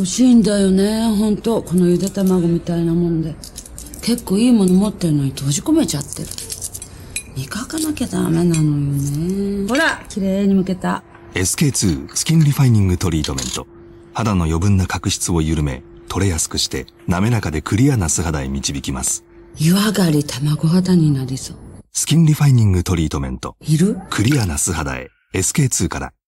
欲味しいんだよね本当このゆで卵みたいなもんで結構いいもの持ってるのに閉じ込めちゃってる磨かなきゃダメなのよねほら綺麗に向けた SK2 スキンリファイニングトリートメント肌の余分な角質を緩め取れやすくして滑らかでクリアな素肌へ導きます湯上がり卵肌になりそうスキンリファイニングトリートメントいるクリアな素肌へ SK2 から